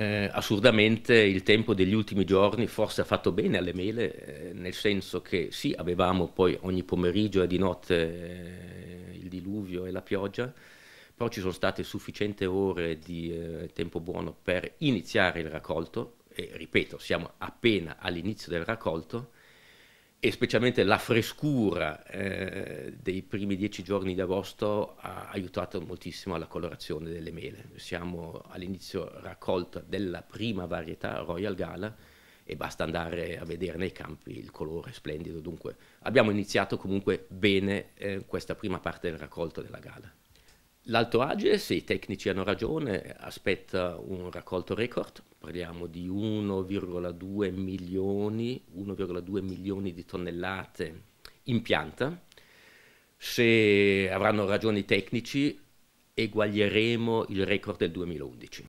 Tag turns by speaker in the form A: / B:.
A: eh, assurdamente il tempo degli ultimi giorni forse ha fatto bene alle mele, eh, nel senso che sì, avevamo poi ogni pomeriggio e di notte eh, il diluvio e la pioggia, però ci sono state sufficienti ore di eh, tempo buono per iniziare il raccolto e ripeto, siamo appena all'inizio del raccolto e specialmente la frescura eh, dei primi dieci giorni di agosto ha aiutato moltissimo alla colorazione delle mele. Siamo all'inizio raccolta della prima varietà Royal Gala e basta andare a vedere nei campi il colore splendido. Dunque abbiamo iniziato comunque bene eh, questa prima parte del raccolto della gala. L'Alto Adige, se i tecnici hanno ragione, aspetta un raccolto record parliamo di 1,2 milioni, 1,2 milioni di tonnellate in pianta. Se avranno ragioni tecnici, eguaglieremo il record del 2011.